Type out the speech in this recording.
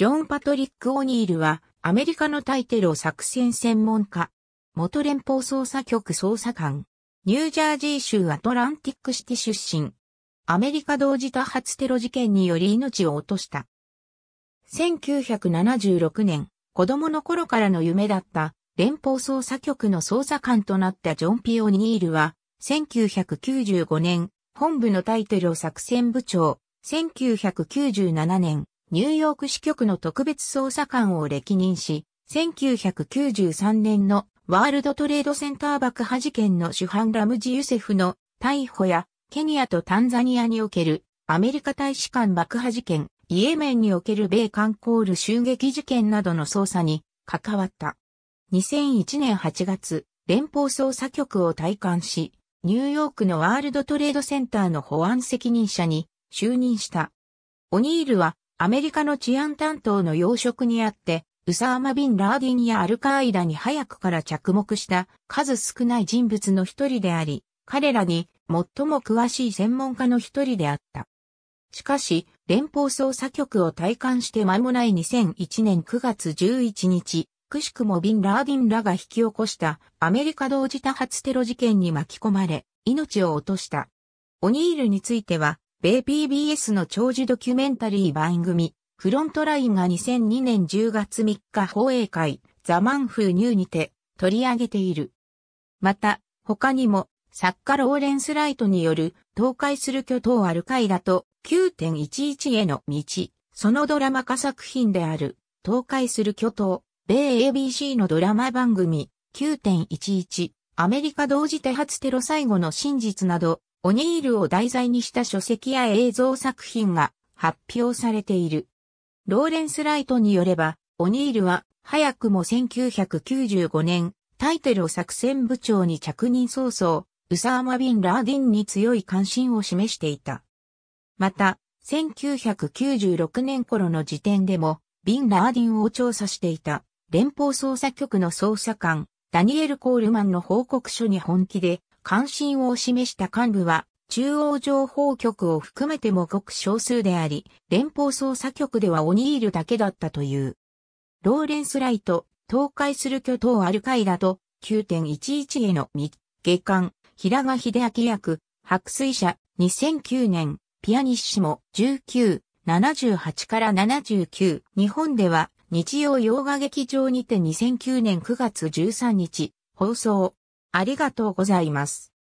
ジョン・パトリック・オニールは、アメリカの対テロ作戦専門家。元連邦捜査局捜査官。ニュージャージー州アトランティックシティ出身。アメリカ同時多発テロ事件により命を落とした。1976年、子供の頃からの夢だった連邦捜査局の捜査官となったジョン・ピオニールは、1995年、本部のタイトル作戦部長、1997年、ニューヨーク支局の特別捜査官を歴任し、1993年のワールドトレードセンター爆破事件の主犯ラムジ・ユセフの逮捕や、ケニアとタンザニアにおけるアメリカ大使館爆破事件、イエメンにおける米韓コール襲撃事件などの捜査に関わった。2001年8月、連邦捜査局を退官し、ニューヨークのワールドトレードセンターの保安責任者に就任した。オニールはアメリカの治安担当の要職にあって、ウサーマ・ビン・ラーディンやアルカーイダに早くから着目した数少ない人物の一人であり、彼らに最も詳しい専門家の一人であった。しかし、連邦捜査局を退官して間もない2001年9月11日、くしくもビン・ラーディンらが引き起こしたアメリカ同時多発テロ事件に巻き込まれ、命を落とした。オニールについては、米 PBS の長寿ドキュメンタリー番組、フロントラインが2002年10月3日放映会、ザ・マンフーニューにて取り上げている。また、他にも、作家ローレンス・ライトによる、倒壊する巨頭アルカイダと、9.11への道、そのドラマ化作品である、倒壊する巨頭、米 ABC のドラマ番組、9.11、アメリカ同時多発テロ最後の真実など、オニールを題材にした書籍や映像作品が発表されている。ローレンス・ライトによれば、オニールは早くも1995年、タイテを作戦部長に着任早々、ウサーマ・ビン・ラーディンに強い関心を示していた。また、1996年頃の時点でも、ビン・ラーディンを調査していた、連邦捜査局の捜査官、ダニエル・コールマンの報告書に本気で関心を示した幹部は、中央情報局を含めてもごく少数であり、連邦捜査局ではオニールだけだったという。ローレンス・ライト、倒壊する巨頭アルカイダと、9.11への密、下官、平賀秀明役、白水社、2009年、ピアニッシモ、19、78から79、日本では、日曜洋画劇場にて2009年9月13日、放送、ありがとうございます。